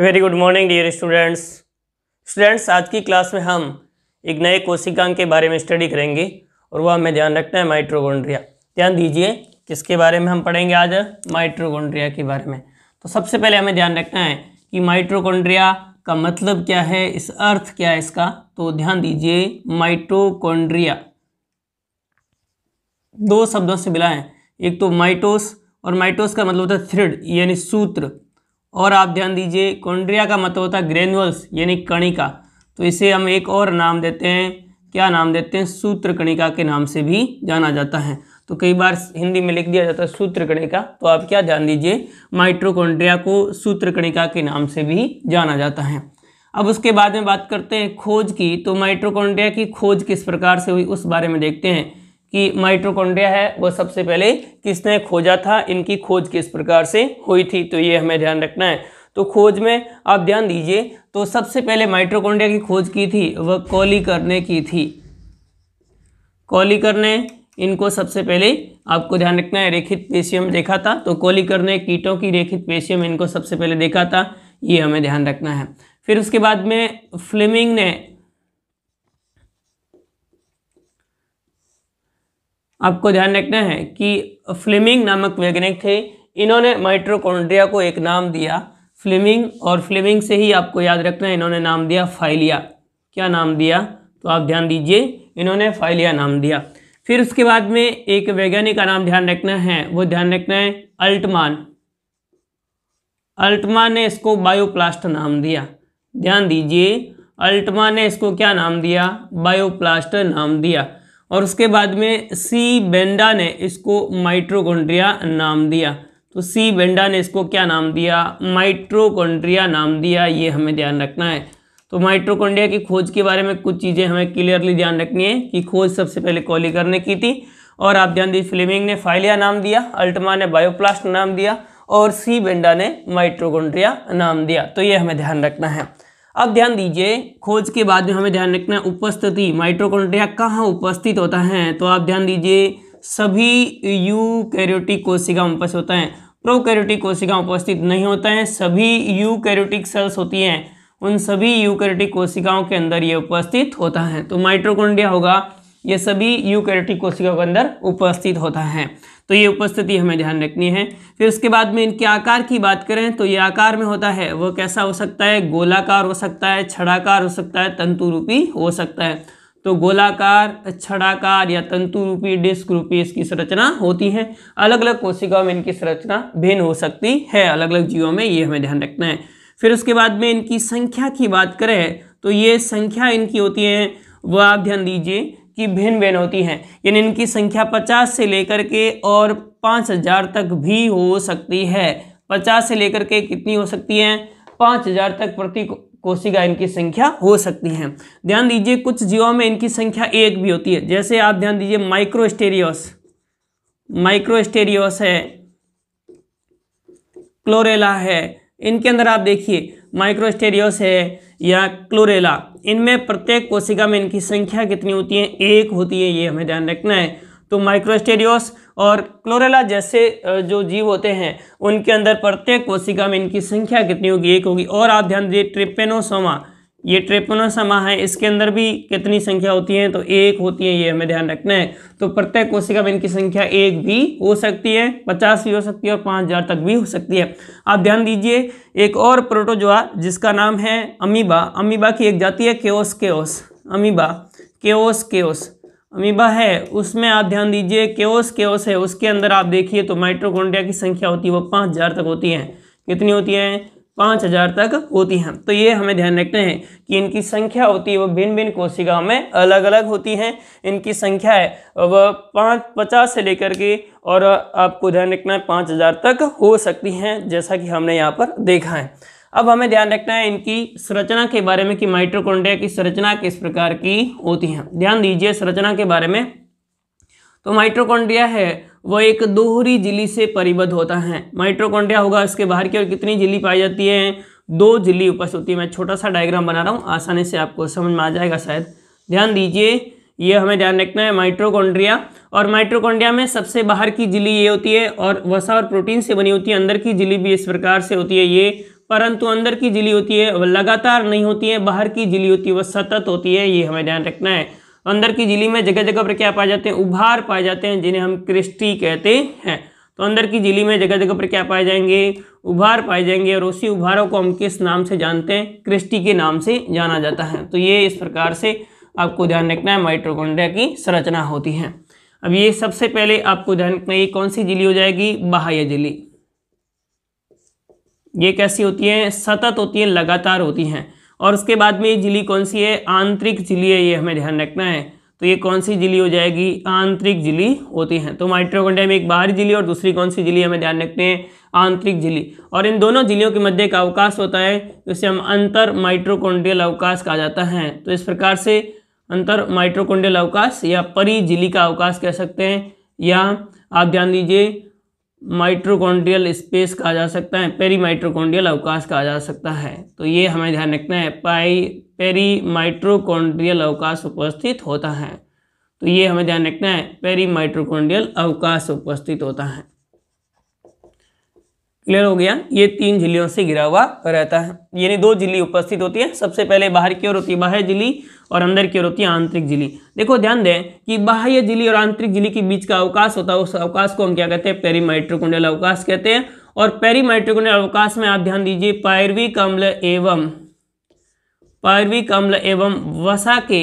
very good morning dear students students आज की class में हम एक नए कोशिकांग के बारे में स्टडी करेंगे और वह हमें ध्यान रखना है माइट्रोगोन्ड्रिया ध्यान दीजिए किसके बारे में हम पढ़ेंगे आज माइट्रोगोन्ड्रिया के बारे में तो सबसे पहले हमें ध्यान रखना है कि माइट्रोकोन्ड्रिया का मतलब क्या है इस अर्थ क्या है इसका तो ध्यान दीजिए माइट्रोकोन्ड्रिया दो शब्दों से मिला है एक तो माइटोस और माइटोस का मतलब होता है थ्रिड यानी सूत्र और आप ध्यान दीजिए कोंड्रिया का मत मतलब होता है ग्रेनुअल्स यानी कणिका तो इसे हम एक और नाम देते हैं क्या नाम देते हैं सूत्र कणिका के नाम से भी जाना जाता है तो कई बार हिंदी में लिख दिया जाता है सूत्र कणिका तो आप क्या ध्यान दीजिए माइट्रोकोंड्रिया को सूत्र कणिका के नाम से भी जाना जाता है अब उसके बाद में बात करते हैं खोज की तो माइट्रोकोन्ड्रिया की खोज किस प्रकार से हुई उस बारे में देखते हैं कि माइट्रोकॉन्ड्रिया है वह सबसे पहले किसने खोजा था इनकी खोज किस प्रकार से हुई थी तो ये हमें ध्यान रखना है तो खोज में आप ध्यान दीजिए तो सबसे पहले माइट्रोकोंडिया की खोज की थी वह कॉलिकर ने की थी कॉलिकर ने इनको सबसे पहले आपको ध्यान रखना है रेखित पेशियम देखा था तो कॉलिकर ने कीटों की रेखित पेशियम इनको सबसे पहले देखा था ये हमें ध्यान रखना है फिर उसके बाद में फ्लेमिंग ने आपको ध्यान रखना है कि फ्लेमिंग नामक वैज्ञानिक थे इन्होंने माइट्रोकॉन्ड्रिया को एक नाम दिया फ्लेमिंग और फ्लेमिंग से ही आपको याद रखना है इन्होंने नाम दिया फाइलिया क्या नाम दिया तो आप ध्यान दीजिए इन्होंने फाइलिया नाम दिया फिर उसके बाद में एक वैज्ञानिक का नाम ध्यान रखना है वो ध्यान रखना है अल्टमान अल्टमान ने इसको बायोप्लास्ट नाम दिया ध्यान दीजिए अल्टमान ने इसको क्या नाम दिया बायोप्लास्ट नाम दिया और उसके बाद में सी बेंडा ने इसको माइट्रोकोन्ड्रिया नाम दिया तो सी बेंडा ने इसको क्या नाम दिया माइट्रोकोन्ड्रिया नाम दिया ये हमें ध्यान रखना है तो माइट्रोकोन्ड्रिया की खोज के बारे में कुछ चीज़ें हमें क्लियरली ध्यान रखनी है कि खोज सबसे पहले कॉलीकर ने की थी और आप ध्यान दीजिए फ्लेमिंग ने फाइलिया नाम दिया अल्टमा ने बायोप्लास्ट नाम दिया और सी बेंडा ने माइट्रोकोन्ड्रिया नाम दिया तो ये हमें ध्यान रखना है अब ध्यान दीजिए खोज के बाद में हमें ध्यान रखना है उपस्थिति माइट्रोकॉन्ड्रिया कहाँ उपस्थित होता है तो आप ध्यान दीजिए सभी यूकैरियोटिक कोशिकाओं उपस्थित होता है प्रोकैरियोटिक कोशिका उपस्थित नहीं होता है सभी यूकैरियोटिक सेल्स होती हैं उन सभी यूकैरियोटिक कोशिकाओं के अंदर ये उपस्थित होता है तो माइट्रोकोन्डिया होगा ये सभी यूकैरियोटिक कोशिकाओं के अंदर उपस्थित होता है तो ये उपस्थिति हमें ध्यान रखनी है फिर उसके बाद में इनके आकार की बात करें तो ये आकार में होता है वो कैसा हो सकता है गोलाकार हो सकता है छड़ाकार हो सकता है तंतु रूपी हो सकता है तो गोलाकार छड़ाकार या तंतु रूपी डिस्क रूपी इसकी संरचना होती है अलग अलग कोशिकाओं में इनकी संरचना भिन्न हो सकती है अलग अलग जीवों में ये हमें ध्यान रखना है फिर उसके बाद में इनकी संख्या की बात करें तो ये संख्या इनकी होती है वह आप ध्यान दीजिए की भिन्न भिन्न होती हैं यानी इनकी संख्या पचास से लेकर के और पाँच हजार तक भी हो सकती है पचास से लेकर के कितनी हो सकती है पाँच हजार तक प्रति कोशिका इनकी संख्या हो सकती है ध्यान दीजिए कुछ जीवों में इनकी संख्या एक भी होती है जैसे आप ध्यान दीजिए माइक्रोस्टेरियोस माइक्रोस्टेरियोस है क्लोरेला है इनके अंदर आप देखिए माइक्रोस्टेरियोस है या क्लोरेला इनमें प्रत्येक कोशिका में इनकी संख्या कितनी होती है एक होती है ये हमें ध्यान रखना है तो माइक्रोस्टेरियोस और क्लोरेला जैसे जो जीव होते हैं उनके अंदर प्रत्येक कोशिका में इनकी संख्या कितनी होगी एक होगी और आप ध्यान दीजिए ट्रिपेनोसोमा ये समा है इसके अंदर भी कितनी संख्या होती है तो एक होती है ये हमें ध्यान रखना है तो प्रत्येक कोशिका में इनकी संख्या एक भी हो सकती है पचास भी हो सकती है और पाँच हज़ार तक भी हो सकती है आप ध्यान दीजिए एक और प्रोटोजोआ जिसका नाम है अमीबा अमीबा की एक जाति है chaos chaos amoeba chaos chaos amoeba है उसमें आप ध्यान दीजिए केओस केओस है उसके अंदर आप देखिए तो माइट्रोकोन्डिया की संख्या होती है वो पाँच हज़ार तक होती है कितनी होती है पाँच हजार तक होती हैं तो ये हमें ध्यान रखना है कि इनकी संख्या होती है वो भिन्न भिन्न कोशिकाओं में अलग अलग होती हैं इनकी संख्या है वह पाँच पचास से लेकर के और आपको ध्यान रखना है पाँच हजार तक हो सकती हैं जैसा कि हमने यहाँ पर देखा है अब हमें ध्यान रखना है इनकी संरचना के बारे में कि माइट्रोकोन्डिया की संरचना किस प्रकार की होती है ध्यान दीजिए संरचना के बारे में तो माइट्रोकोन्ड्रिया है वह एक दोहरी झिली से परिबद्ध होता है माइट्रोकॉन्ड्रिया होगा इसके बाहर की ओर कितनी झिली पाई जाती है दो झिल्ली उपस्थित होती है मैं छोटा सा डायग्राम बना रहा हूँ आसानी से आपको समझ में आ जाएगा शायद ध्यान दीजिए ये हमें ध्यान रखना है माइट्रोकॉन्ड्रिया और माइट्रोकॉन्ड्रिया में सबसे बाहर की झिली ये होती है और वसा और प्रोटीन से बनी होती है अंदर की झिली भी इस प्रकार से होती है ये परंतु अंदर की झिली होती है वह लगातार नहीं होती है बाहर की झिली होती है वह सतत होती है ये हमें ध्यान रखना है अंदर की झिली में जगह जगह पर क्या पाए जाते हैं उभार पाए जाते हैं जिन्हें हम क्रिस्टी कहते हैं तो अंदर की झिली में जगह जगह पर क्या पाए जाएंगे उभार पाए जाएंगे और उसी उभारों को हम किस नाम से जानते हैं क्रिस्टी के नाम से जाना जाता है तो ये इस प्रकार से आपको ध्यान रखना है माइट्रोकोन्ड्रिया की संरचना होती है अब ये सबसे पहले आपको ध्यान रखना ये कौन सी झिली हो जाएगी बाह्य झिली ये कैसी होती है सतत होती है लगातार होती हैं और उसके बाद में ये झिली कौन सी है आंतरिक झिली है ये हमें ध्यान रखना है तो ये कौन सी झिली हो जाएगी आंतरिक झिली होती है तो माइट्रोकॉन्ड्रिया में एक बाहरी झिली और दूसरी कौन सी झिली हमें ध्यान रखते हैं आंतरिक झिली और इन दोनों झिलियों के मध्य का अवकाश होता है जिसे हम अंतर माइट्रोकोंडियल अवकाश कहा जाता है तो इस प्रकार से अंतर माइट्रोकोंडियल अवकाश या परी झिली का अवकाश कह सकते हैं या आप ध्यान दीजिए माइट्रोकॉन्ड्रियल स्पेस कहा जा सकता है पेरी माइट्रोकॉन्ड्रियल अवकाश कहा जा सकता है तो ये हमें ध्यान रखना है पाई पेरी माइट्रोकॉन्ड्रियल अवकाश उपस्थित होता है तो ये हमें ध्यान रखना है पेरी माइट्रोकॉन्ड्रियल अवकाश उपस्थित होता है क्लियर हो गया ये तीन झिल्लियों से घिरा हुआ रहता है यानी दो झिल्ली उपस्थित होती है सबसे पहले बाहर की ओर होती है बाह्य झिल्ली और अंदर की ओर होती है आंतरिक झिल्ली देखो ध्यान दें कि बाह्य झिल्ली और आंतरिक झिल्ली के बीच का अवकाश होता है उस अवकाश को हम क्या कहते हैं पेरीमाइट्रोकुंडल अवकाश कहते हैं और पेरीमाइट्रोकुंडल अवकाश में आप ध्यान दीजिए पायरवी कम्ल एवं पायरवी कम्ल एवं वसा के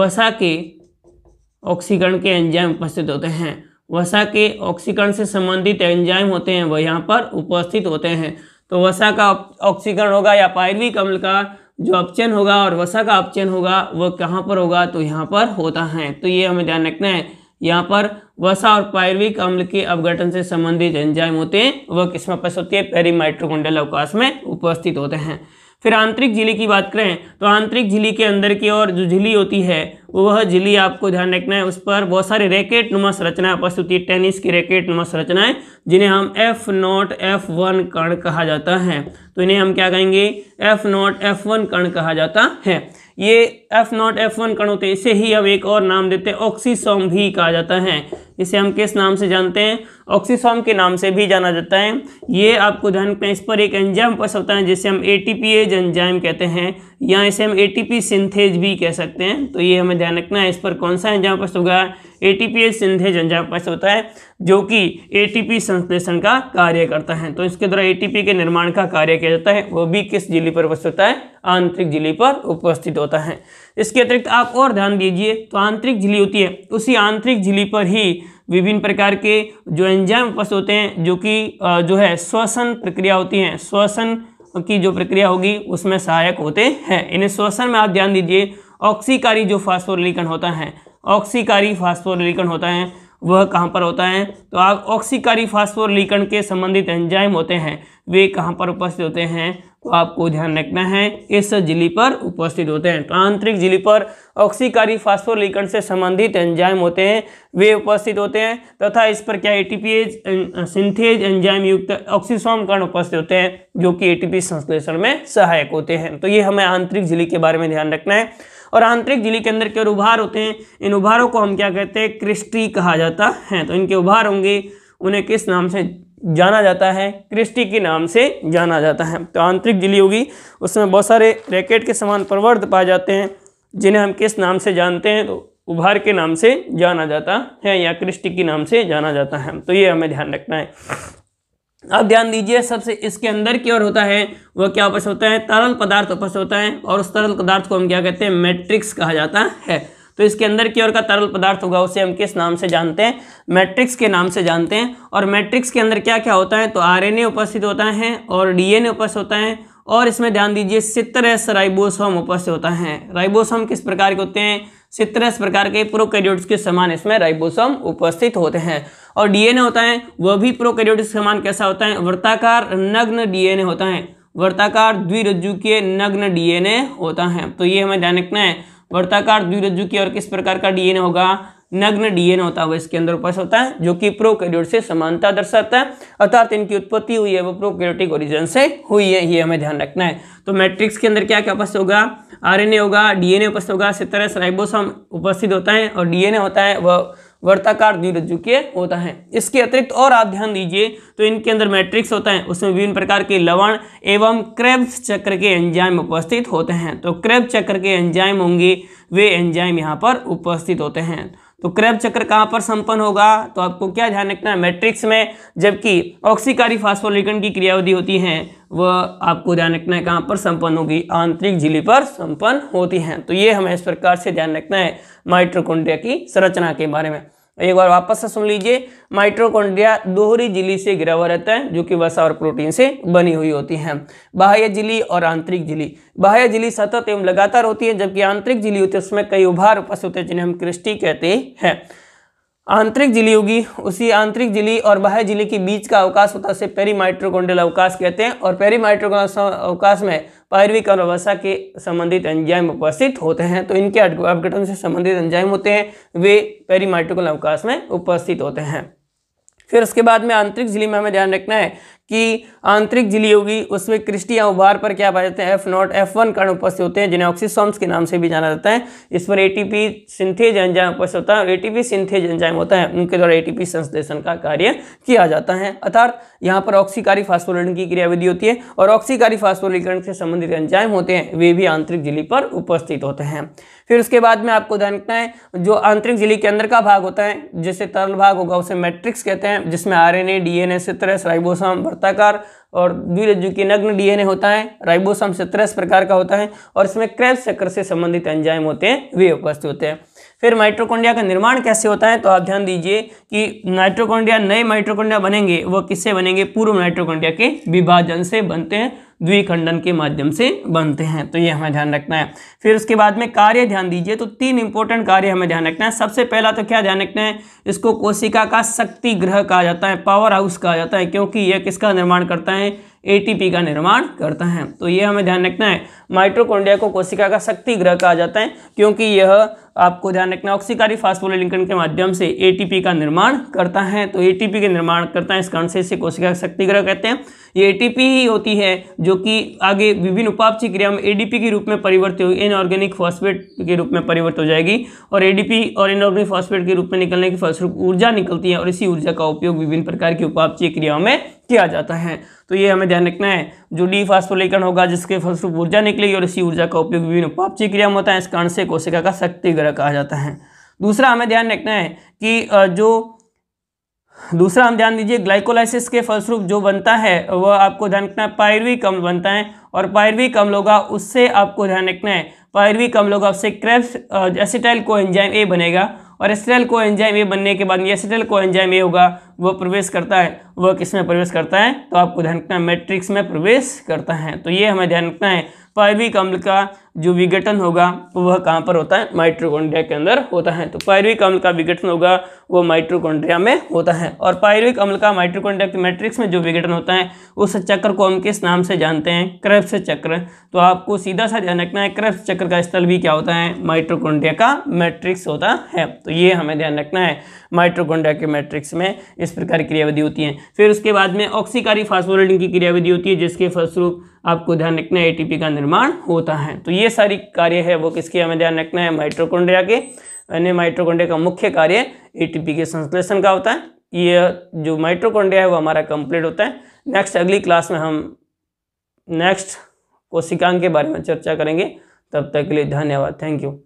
वसा के ऑक्सीकरण के एंजाम उपस्थित होते हैं वसा के ऑक्सीकरण से संबंधित एंजाइम होते हैं वह यहाँ पर उपस्थित होते हैं तो वसा का ऑक्सीकरण होगा या पायरवी अम्ल का जो अपचयन होगा और वसा का अपचयन होगा वह कहाँ पर होगा तो यहाँ पर होता है तो ये हमें ध्यान रखना है यहाँ पर वसा और पायरविक अम्ल के अवघटन से संबंधित एंजाइम होते हैं वह किस्म उपस्थित होती है माइट्रोकुंडल अवकाश में उपस्थित होते हैं फिर आंतरिक झिली की बात करें तो आंतरिक झिली के अंदर की ओर जो झिली होती है वह झिली आपको ध्यान रखना है उस पर बहुत सारे रैकेट नुमा संरचनाएं उपस्थित होती है टेनिस की रैकेट नुमा संरचनाएं जिन्हें हम एफ नॉट एफ वन कण कहा जाता है तो इन्हें हम क्या कहेंगे एफ नॉट एफ वन कण कहा जाता है ये एफ नॉट एफ वन कण होते हैं इसे ही हम एक और नाम देते हैं ऑक्सीसोम भी कहा जाता है इसे हम किस नाम से जानते हैं ऑक्सीसॉम के नाम से भी जाना जाता है ये आपको ध्यान रखना इस पर एक एंजाम उपस्थित होता है जिसे हम ए एंजाइम कहते हैं या इसे हम ए सिंथेज भी कह सकते हैं तो ये हमें ध्यान रखना है इस पर कौन सा एंजाम उपस्थित होगा ए सिंथेज एंजाम उपस्थित होता है जो कि ए संश्लेषण का कार्य करता है तो इसके द्वारा ए के निर्माण का कार्य किया जाता है वो भी किस झिली पर उपस्थित होता है आंतरिक झिली पर उपस्थित होता है इसके अतिरिक्त आप और ध्यान दीजिए तो आंतरिक झिली होती है उसी आंतरिक झिली पर ही विभिन्न प्रकार के जो एंजाइम उपस्थित होते हैं जो कि जो है श्वसन प्रक्रिया होती है श्वसन की जो प्रक्रिया होगी उसमें सहायक होते हैं इन्हें श्वसन में आप ध्यान दीजिए ऑक्सीकारी जो फास्फोरलीकरण होता है ऑक्सीकारी फास्फोरिलीकन होता है वह कहाँ पर होता है तो आप ऑक्सीकारी फास्फोरिलीकन के संबंधित एंजाइम होते हैं वे कहाँ पर उपस्थित होते हैं तो आपको ध्यान रखना है इस झिली पर उपस्थित होते हैं तो आंतरिक झिली पर ऑक्सीकारी फास्फोलिकन से संबंधित एंजाइम होते हैं वे उपस्थित होते हैं तथा इस पर क्या एटीपीएज सिंथेज एंजाइम युक्त ऑक्सीसोम कण उपस्थित होते हैं जो कि एटीपी संश्लेषण में सहायक होते हैं तो ये हमें आंतरिक झिली के बारे में ध्यान रखना है और आंतरिक झिली के अंदर केवल उभार होते हैं इन उभारों को हम क्या कहते हैं क्रिस्टी कहा जाता है तो इनके उभार होंगे उन्हें किस नाम से जाना जाता है क्रिस्टी के नाम से जाना जाता है तो आंतरिक झिली होगी उसमें बहुत सारे रैकेट के समान प्रवर्ध पाए जाते हैं जिन्हें हम किस नाम से जानते हैं तो उभार के नाम से जाना जाता है या क्रिस्टी के नाम से जाना जाता है तो ये हमें ध्यान रखना है अब ध्यान दीजिए सबसे इसके अंदर की ओर होता है वह क्या उपस्थ होता है तरल पदार्थ उपस्थ होता है और उस तरल पदार्थ को हम क्या कहते हैं मैट्रिक्स कहा जाता है तो इसके अंदर की ओर का तरल पदार्थ होगा उसे हम किस नाम से जानते हैं मैट्रिक्स के नाम से जानते हैं और मैट्रिक्स के अंदर क्या क्या होता है तो आर उपस्थित होता है और डी उपस्थित होता है और इसमें ध्यान दीजिए सितरस राइबोसोम उपस्थित होता है राइबोसोम किस प्रकार के होते हैं सितरस प्रकार के प्रोकैरियोट्स के समान इसमें राइबोसोम उपस्थित होते हैं और डीएनए होता है वह भी प्रोकैरियोट्स के समान कैसा होता है वृत्ताकार नग्न डीएनए होता है वर्ताकार द्विरज्जु के नग्न डीएनए होता है तो ये हमें ध्यान रखना है वर्ताकार द्विरज्जु की और किस प्रकार का डीएनए होगा नग्न डीएनए होता है इसके अंदर उपस्थित होता है जो कि प्रोकैरियोट से समानता दर्शाता है अर्थात इनकी उत्पत्ति हुई है वो प्रोकैरियोटिक ओरिजिन से हुई है ये हमें ध्यान रखना है तो मैट्रिक्स के अंदर क्या क्या उपस्थित होगा आरएनए होगा डीएनए उपस्थित होगा सितरस राइबोसोम उपस्थित होता है और डीएनए होता है वह वर्ताकार के होता है इसके अतिरिक्त और आप ध्यान दीजिए तो इनके अंदर मैट्रिक्स होता है उसमें विभिन्न प्रकार के लवण एवं क्रेब्स चक्र के एंजाइम उपस्थित होते हैं तो क्रेब चक्र के एंजाइम होंगे वे एंजाइम यहाँ पर उपस्थित होते हैं तो क्रैप चक्र कहाँ पर संपन्न होगा तो आपको क्या ध्यान रखना है मैट्रिक्स में जबकि ऑक्सीकारी फास्फोलिकन की क्रियाविधि होती है वह आपको ध्यान रखना है कहाँ पर संपन्न होगी आंतरिक झिली पर संपन्न होती है तो ये हमें इस प्रकार से ध्यान रखना है माइट्रोकोन्डिया की संरचना के बारे में एक बार वापस से सुन लीजिए माइट्रोकॉन्ड्रिया दोहरी झिली से घिरा हुआ रहता है जो कि वसा और प्रोटीन से बनी हुई होती है बाह्य झिली और आंतरिक झिली बाह्य झिली सतत एवं लगातार होती है जबकि आंतरिक झिली होती है उसमें कई उभार उपस्थित होते हैं जिन्हें हम क्रिस्टी कहते हैं आंतरिक झिली होगी उसी आंतरिक झिली और बाह्य झिली के बीच का अवकाश होता है उसे पेरीमाइट्रोकोंडल अवकाश कहते हैं और पेरीमाइट्रोकोंडल अवकाश में पायरविक और वसा के संबंधित एंजाइम उपस्थित होते हैं तो इनके अपघटन से संबंधित एंजाइम होते हैं वे पेरीमाइट्रोकोंडल अवकाश में उपस्थित होते हैं फिर उसके बाद में आंतरिक झिली में हमें ध्यान रखना है कि आंतरिक झिली होगी उसमें क्रिस्टी या उभार पर क्या पाए जाते हैं एफ नॉट एफ वन कण उपस्थित होते हैं जिन्हें ऑक्सीसॉम्स के नाम से भी जाना जाता है इस पर एटीपी सिंथेज एंजाइम उपस्थित होता है और एटीपी सिंथेज एंजाइम होता है उनके द्वारा एटीपी संश्लेषण का कार्य किया जाता है अर्थात यहाँ पर ऑक्सीकारी फास्फोलिन की क्रियाविधि होती है और ऑक्सीकारी फास्फोलीकरण से संबंधित एंजाइम होते हैं वे भी आंतरिक झिली पर उपस्थित होते हैं फिर उसके बाद में आपको ध्यान रखना है जो आंतरिक झिली के अंदर का भाग होता है जैसे तरल भाग होगा उसे मैट्रिक्स कहते हैं जिसमें आर एन आरएनए डीएनए से तरह राइबोसोम वृत्ताकार और द्विरज्जु की नग्न डीएनए होता है राइबोसोम त्रस प्रकार का होता है और इसमें क्रैप चक्र से संबंधित एंजाइम होते हैं वे उपस्थित होते हैं फिर माइट्रोकोंडिया का निर्माण कैसे होता है तो आप ध्यान दीजिए कि माइट्रोकोंडिया नए माइट्रोकोंडिया बनेंगे वह किससे बनेंगे पूर्व नाइट्रोकोन्डिया के विभाजन से बनते हैं द्विखंडन के माध्यम से बनते हैं तो ये हमें ध्यान रखना है फिर उसके बाद में कार्य ध्यान दीजिए तो तीन इंपॉर्टेंट कार्य हमें ध्यान रखना है सबसे पहला तो क्या ध्यान रखना है इसको कोशिका का शक्ति ग्रह कहा जाता है पावर हाउस कहा जाता है क्योंकि यह किसका निर्माण करता है एटीपी का निर्माण करता है तो ये हमें ध्यान रखना है माइट्रोकोंडिया को कोशिका का शक्ति ग्रह कहा जाता है क्योंकि यह आपको ध्यान रखना ऑक्सीकारी फास्फोलिंकन के माध्यम से एटीपी का निर्माण करता है तो एटीपी के निर्माण करता है इस कारण से इसे कोशिका शक्तिग्रह कहते हैं ये एटीपी ही होती है जो कि आगे विभिन्न उपापची क्रिया में एडीपी के रूप में परिवर्तित होगी इनऑर्गेनिक फॉस्फेट के रूप में परिवर्तित हो जाएगी और एडीपी और इनऑर्गेनिक फॉस्फेट के रूप में निकलने के फलस्वरूप ऊर्जा निकलती है और इसी ऊर्जा का उपयोग विभिन्न प्रकार की उपापची क्रियाओं में किया जाता है तो ये हमें ध्यान रखना है जो डी फास्फोलेकन होगा जिसके फलस्वरूप ऊर्जा निकलेगी और इसी ऊर्जा का उपयोग विभिन्न उपापचय क्रिया में होता है इस कारण से कोशिका का शक्तिग्रह कहा जाता है दूसरा हमें ध्यान रखना है कि जो दूसरा हम ध्यान दीजिए ग्लाइकोलाइसिस के फलस्वरूप जो बनता है वह आपको ध्यान रखना है पायरवी कम बनता है और पायरवी कम होगा उससे आपको ध्यान रखना है पायरवी कम होगा उससे Krebs acetyl coenzyme A बनेगा और एसिटल को एंजाइम ए बनने के बाद ये एसिटल को एंजाइम ए होगा वह प्रवेश करता है वह किस में प्रवेश करता है तो आपको ध्यान रखना है मैट्रिक्स में प्रवेश करता है तो ये हमें ध्यान रखना है पाइविक अम्ल का जो विघटन होगा वह कहाँ पर होता है माइट्रोकॉन्ड्रिया के अंदर होता है तो पायरविक अम्ल का विघटन होगा वो माइट्रोकॉन्ड्रिया में होता है और पायरविक अम्ल का माइट्रोकॉन्ड्रिया के मैट्रिक्स में जो विघटन होता है उस चक्र को हम किस नाम से जानते हैं क्रेप्स चक्र तो आपको सीधा सा ध्यान रखना है क्रेप्स चक्र का स्थल भी क्या होता है माइट्रोकॉन्ड्रिया का मैट्रिक्स होता है तो ये हमें ध्यान रखना है माइट्रोकॉन्ड्रिया के मैट्रिक्स में इस प्रकार की क्रियाविधि होती है फिर उसके बाद में ऑक्सीकारी फास्फोरेटिंग की क्रियाविधि होती है जिसके फलस्वरूप आपको ध्यान रखना है एटीपी का निर्माण होता है तो ये ये सारी कार्य है वो किसके हमें ध्यान रखना है माइट्रोकोन्ड्रिया के यानी माइट्रोकोन्ड्रिया का मुख्य कार्य एटीपी के संश्लेषण का होता है ये जो माइट्रोकोन्ड्रिया है वो हमारा कंप्लीट होता है नेक्स्ट अगली क्लास में हम नेक्स्ट कोशिकांग के बारे में चर्चा करेंगे तब तक के लिए धन्यवाद थैंक यू